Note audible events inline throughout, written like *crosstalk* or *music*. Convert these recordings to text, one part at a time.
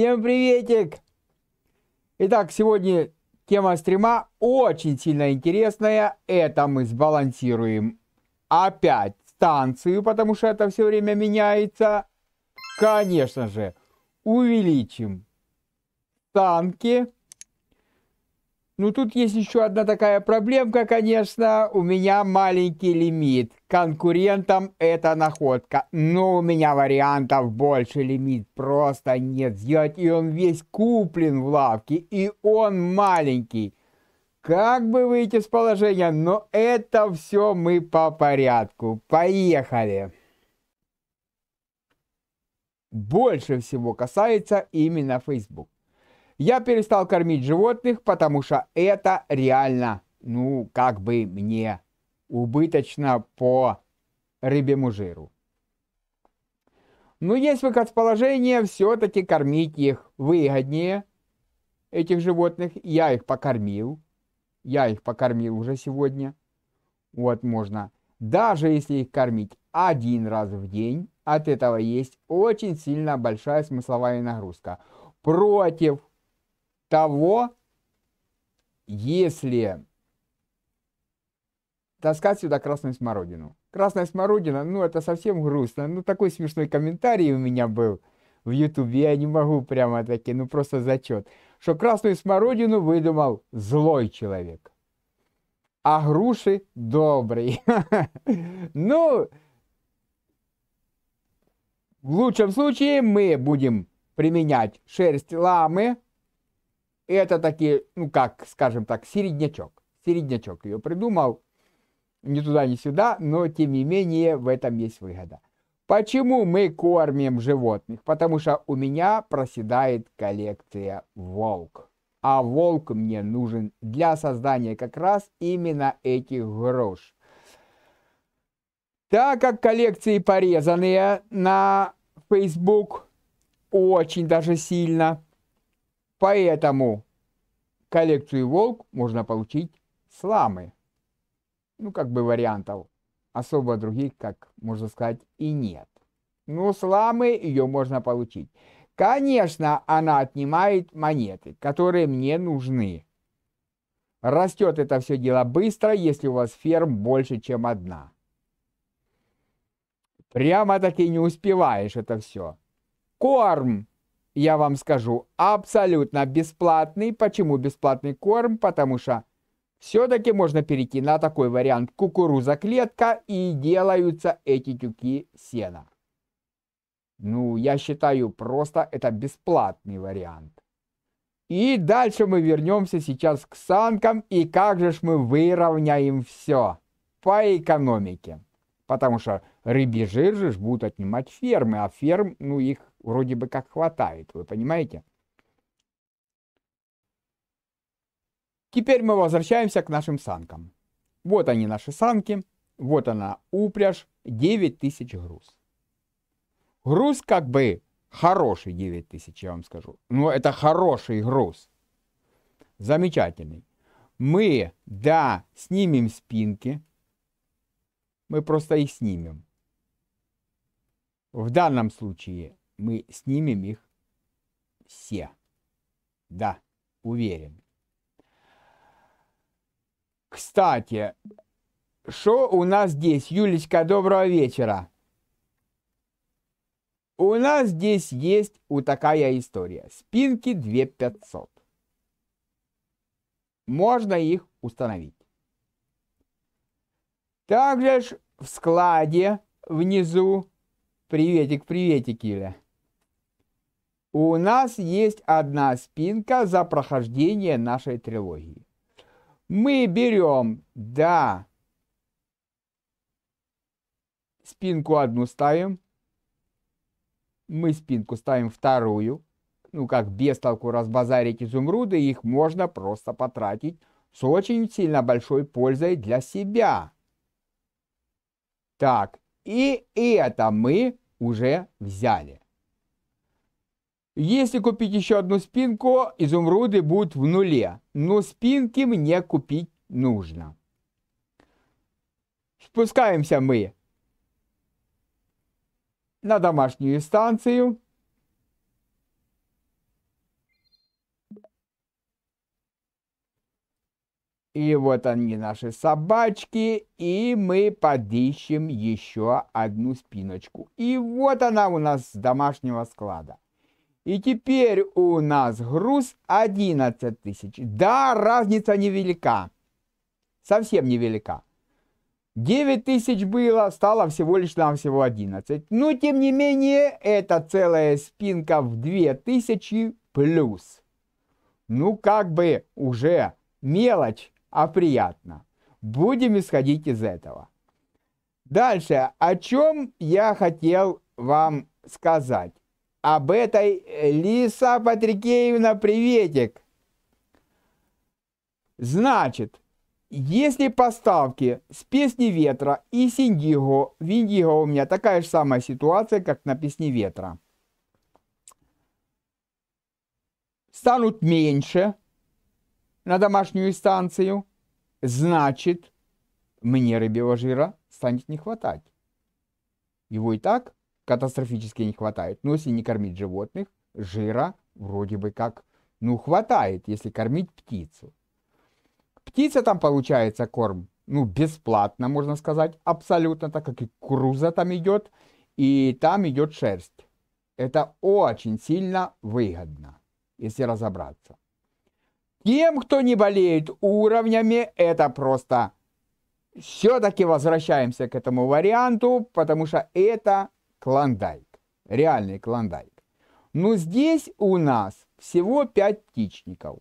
Всем приветик! Итак, сегодня тема стрима очень сильно интересная. Это мы сбалансируем опять станцию, потому что это все время меняется. Конечно же, увеличим танки. Ну, тут есть еще одна такая проблемка, конечно. У меня маленький лимит. Конкурентам это находка. Но у меня вариантов больше лимит просто нет сделать. И он весь куплен в лавке. И он маленький. Как бы выйти из положения? Но это все мы по порядку. Поехали. Больше всего касается именно Facebook. Я перестал кормить животных, потому что это реально, ну, как бы мне убыточно по рыбьему жиру. Но есть выход с положения, все-таки кормить их выгоднее, этих животных. Я их покормил. Я их покормил уже сегодня. Вот можно. Даже если их кормить один раз в день, от этого есть очень сильно большая смысловая нагрузка. Против того, если таскать сюда красную смородину. Красная смородина, ну это совсем грустно. Ну такой смешной комментарий у меня был в Ютубе, я не могу прямо таки, ну просто зачет. Что красную смородину выдумал злой человек, а груши добрый. *laughs* Ну, в лучшем случае мы будем применять шерсть ламы, это такие, ну как, скажем так, середнячок. Середнячок ее придумал, ни туда, ни сюда, но тем не менее в этом есть выгода. Почему мы кормим животных? Потому что у меня проседает коллекция волк. А волк мне нужен для создания как раз именно этих грош. Так как коллекции порезанные на Facebook очень даже сильно – Поэтому коллекцию «Волк» можно получить с ламы. Ну, как бы вариантов особо других, как можно сказать, и нет. Но с ламы ее можно получить. Конечно, она отнимает монеты, которые мне нужны. Растет это все дело быстро, если у вас ферм больше, чем одна. Прямо-таки не успеваешь это все. Корм я вам скажу, абсолютно бесплатный. Почему бесплатный корм? Потому что все-таки можно перейти на такой вариант кукуруза клетка и делаются эти тюки сена. Ну, я считаю, просто это бесплатный вариант. И дальше мы вернемся сейчас к санкам и как же ж мы выровняем все по экономике. Потому что рыбий жир же будут отнимать фермы, а ферм, ну, их вроде бы как хватает, вы понимаете? Теперь мы возвращаемся к нашим санкам. Вот они наши санки, вот она упряжь, 9000 груз. Груз как бы хороший 9000, я вам скажу. Но ну, это хороший груз. Замечательный. Мы, да, снимем спинки. Мы просто их снимем. В данном случае мы снимем их все. Да, уверен. Кстати, что у нас здесь? Юлечка, доброго вечера. У нас здесь есть вот такая история. Спинки 2500. Можно их установить. Также в складе внизу. Приветик, приветик, Иля. У нас есть одна спинка за прохождение нашей трилогии. Мы берем, да, спинку одну ставим, мы спинку ставим вторую, ну как без толку разбазарить изумруды, их можно просто потратить с очень сильно большой пользой для себя. Так, и это мы уже взяли. Если купить еще одну спинку, изумруды будут в нуле. Но спинки мне купить нужно. Спускаемся мы на домашнюю станцию. И вот они, наши собачки. И мы подыщем еще одну спиночку. И вот она у нас с домашнего склада. И теперь у нас груз 11 тысяч. Да, разница невелика. Совсем невелика. 9 тысяч было, стало всего лишь нам всего 11. Но, ну, тем не менее, это целая спинка в 2000 плюс. Ну, как бы уже мелочь, а приятно. Будем исходить из этого. Дальше, о чем я хотел вам сказать об этой э, Лиса Патрикеевна приветик. Значит, если поставки с песни ветра и синдиго, в индиго у меня такая же самая ситуация, как на песне ветра, станут меньше на домашнюю станцию, значит, мне рыбьего жира станет не хватать. Его и так катастрофически не хватает. Но ну, если не кормить животных, жира вроде бы как, ну, хватает, если кормить птицу. Птица там получается корм, ну, бесплатно, можно сказать, абсолютно, так как и круза там идет, и там идет шерсть. Это очень сильно выгодно, если разобраться. Тем, кто не болеет уровнями, это просто все-таки возвращаемся к этому варианту, потому что это клондайк, реальный клондайк. Но здесь у нас всего 5 птичников.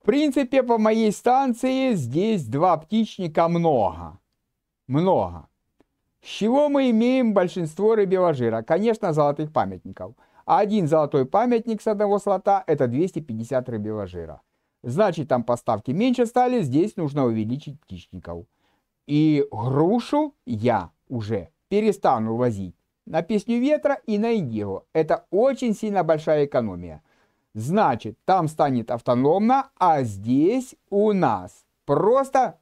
В принципе, по моей станции здесь два птичника много. Много. С чего мы имеем большинство рыбеложира? Конечно, золотых памятников. Один золотой памятник с одного слота – это 250 рыбеложира. Значит, там поставки меньше стали, здесь нужно увеличить птичников. И грушу я уже перестану возить на «Песню ветра» и на «Игио». Это очень сильно большая экономия. Значит, там станет автономно, а здесь у нас просто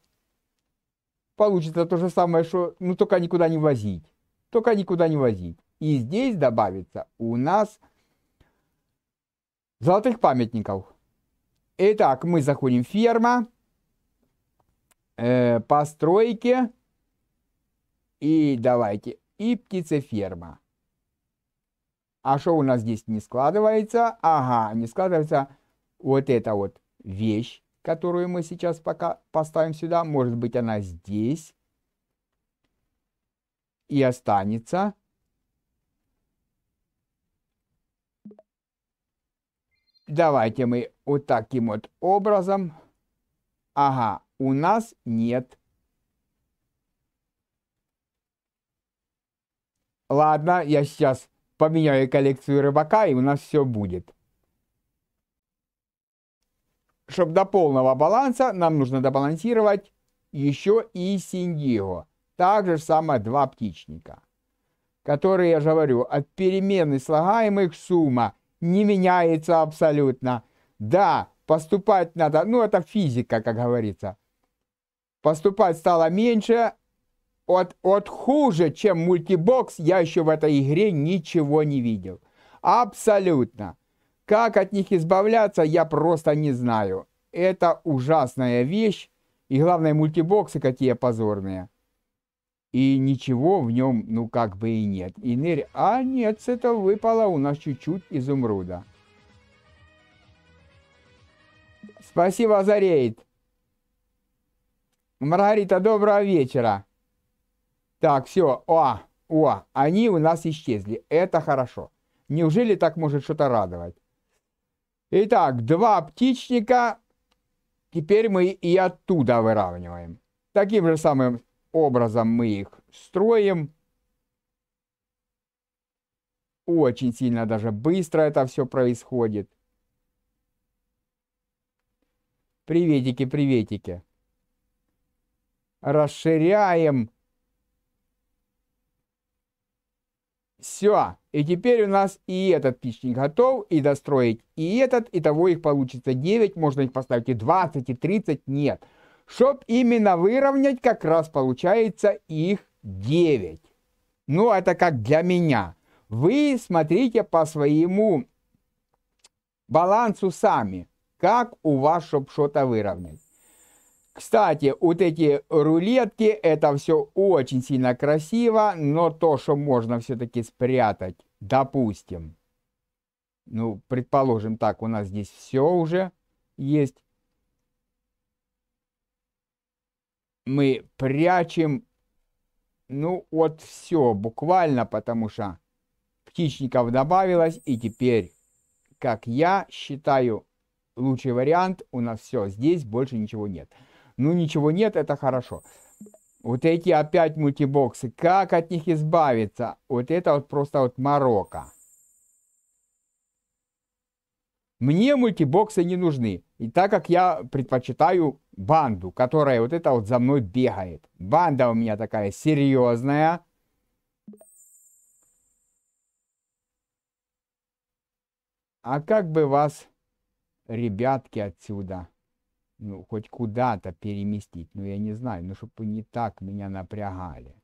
получится то же самое, что ну только никуда не возить. Только никуда не возить. И здесь добавится у нас золотых памятников. Итак, мы заходим в ферма, э, постройки, и давайте. И птицеферма. А что у нас здесь не складывается? Ага, не складывается вот эта вот вещь, которую мы сейчас пока поставим сюда. Может быть, она здесь и останется. Давайте мы вот таким вот образом. Ага, у нас нет ладно, я сейчас поменяю коллекцию рыбака, и у нас все будет. Чтобы до полного баланса нам нужно добалансировать еще и синдиго. Также самое два птичника, которые, я же говорю, от перемены слагаемых сумма не меняется абсолютно. Да, поступать надо, ну это физика, как говорится. Поступать стало меньше, от, от хуже, чем мультибокс, я еще в этой игре ничего не видел. Абсолютно. Как от них избавляться, я просто не знаю. Это ужасная вещь. И главное, мультибоксы какие позорные. И ничего в нем, ну, как бы и нет. И нырь... А нет, с этого выпало у нас чуть-чуть изумруда. Спасибо за рейд. Маргарита, доброго вечера. Так, все, о, о, они у нас исчезли. Это хорошо. Неужели так может что-то радовать? Итак, два птичника. Теперь мы и оттуда выравниваем. Таким же самым образом мы их строим. Очень сильно даже быстро это все происходит. Приветики, приветики. Расширяем Все. И теперь у нас и этот печник готов, и достроить и этот, и того их получится 9, можно их поставить и 20, и 30, нет. Чтоб именно выровнять, как раз получается их 9. Ну, это как для меня. Вы смотрите по своему балансу сами, как у вас, чтобы что-то выровнять. Кстати, вот эти рулетки, это все очень сильно красиво, но то, что можно все-таки спрятать, допустим, ну, предположим, так, у нас здесь все уже есть. Мы прячем, ну, вот все буквально, потому что птичников добавилось, и теперь, как я считаю, лучший вариант, у нас все, здесь больше ничего нет ну ничего нет, это хорошо. Вот эти опять мультибоксы, как от них избавиться? Вот это вот просто вот морока. Мне мультибоксы не нужны. И так как я предпочитаю банду, которая вот это вот за мной бегает. Банда у меня такая серьезная. А как бы вас, ребятки, отсюда ну, хоть куда-то переместить, но ну, я не знаю, ну, чтобы не так меня напрягали.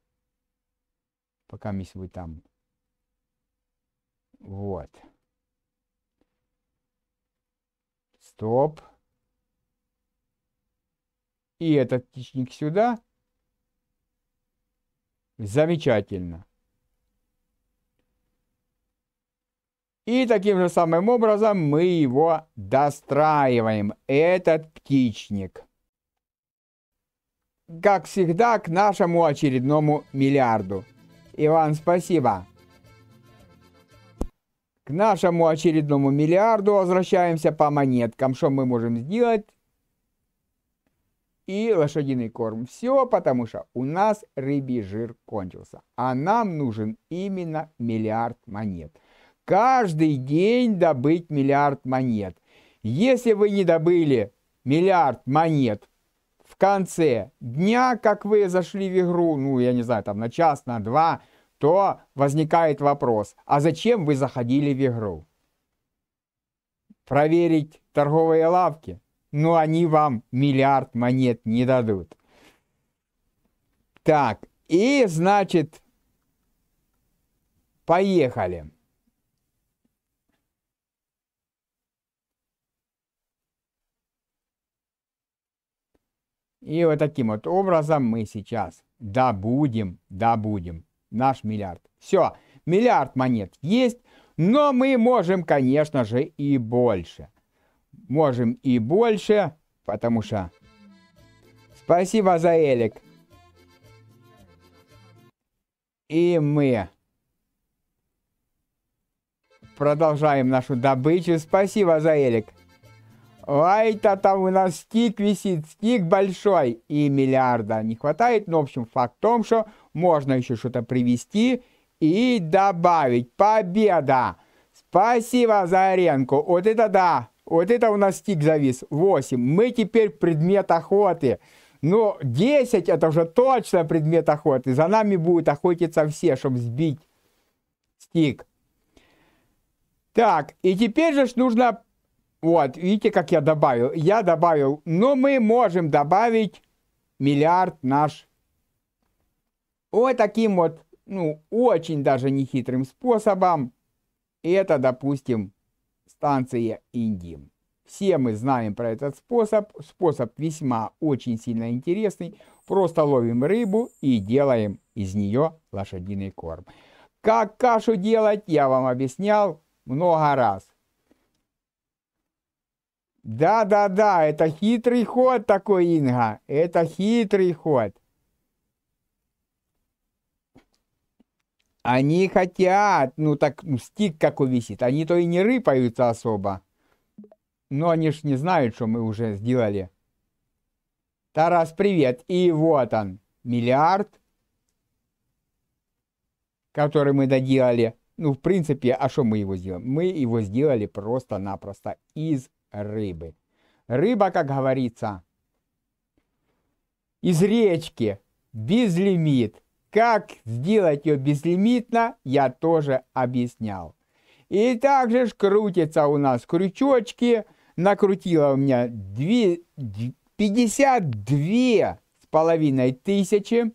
Пока вы там... Вот. Стоп. И этот птичник сюда. Замечательно. И таким же самым образом мы его достраиваем, этот птичник. Как всегда, к нашему очередному миллиарду. Иван, спасибо. К нашему очередному миллиарду возвращаемся по монеткам. Что мы можем сделать? И лошадиный корм. Все, потому что у нас рыбий жир кончился. А нам нужен именно миллиард монет каждый день добыть миллиард монет. Если вы не добыли миллиард монет в конце дня, как вы зашли в игру, ну, я не знаю, там на час, на два, то возникает вопрос, а зачем вы заходили в игру? Проверить торговые лавки? Ну, они вам миллиард монет не дадут. Так, и значит, поехали. И вот таким вот образом мы сейчас добудем, добудем наш миллиард. Все, миллиард монет есть, но мы можем, конечно же, и больше. Можем и больше, потому что... Спасибо за элик. И мы продолжаем нашу добычу. Спасибо за элик. Ай-то там у нас стик висит, стик большой, и миллиарда не хватает. Но, ну, в общем, факт в том, что можно еще что-то привести и добавить. Победа! Спасибо за аренку. Вот это да! Вот это у нас стик завис. 8. Мы теперь предмет охоты. Но ну, 10 это уже точно предмет охоты. За нами будут охотиться все, чтобы сбить стик. Так, и теперь же нужно вот, видите, как я добавил? Я добавил, но ну, мы можем добавить миллиард наш вот таким вот, ну, очень даже нехитрым способом. Это, допустим, станция Индим. Все мы знаем про этот способ. Способ весьма очень сильно интересный. Просто ловим рыбу и делаем из нее лошадиный корм. Как кашу делать, я вам объяснял много раз. Да-да-да, это хитрый ход такой, Инга. Это хитрый ход. Они хотят, ну так ну, стик какой висит, они то и не рыпаются особо. Но они ж не знают, что мы уже сделали. Тарас, привет. И вот он, миллиард, который мы доделали. Ну, в принципе, а что мы его сделаем? Мы его сделали просто-напросто из рыбы. Рыба, как говорится, из речки безлимит. Как сделать ее безлимитно, я тоже объяснял. И также ж крутятся у нас крючочки. Накрутила у меня 52 с половиной тысячи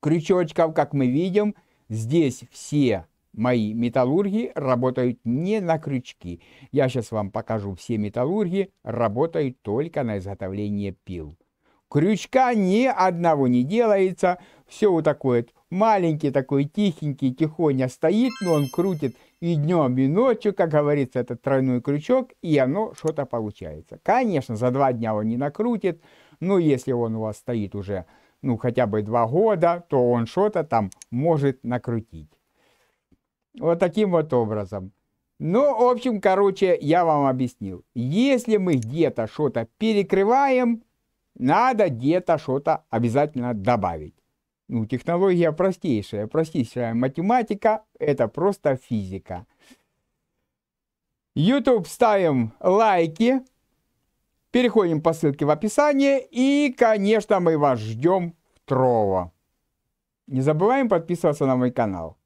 крючочков, как мы видим. Здесь все Мои металлурги работают не на крючки. Я сейчас вам покажу, все металлурги работают только на изготовление пил. Крючка ни одного не делается. Все вот такое вот маленький, такой тихенький, тихоня стоит, но он крутит и днем, и ночью, как говорится, этот тройной крючок, и оно что-то получается. Конечно, за два дня он не накрутит, но если он у вас стоит уже, ну, хотя бы два года, то он что-то там может накрутить. Вот таким вот образом. Ну, в общем, короче, я вам объяснил. Если мы где-то что-то перекрываем, надо где-то что-то обязательно добавить. Ну, технология простейшая, простейшая математика, это просто физика. YouTube ставим лайки, переходим по ссылке в описании и, конечно, мы вас ждем в ТРОВО. Не забываем подписываться на мой канал.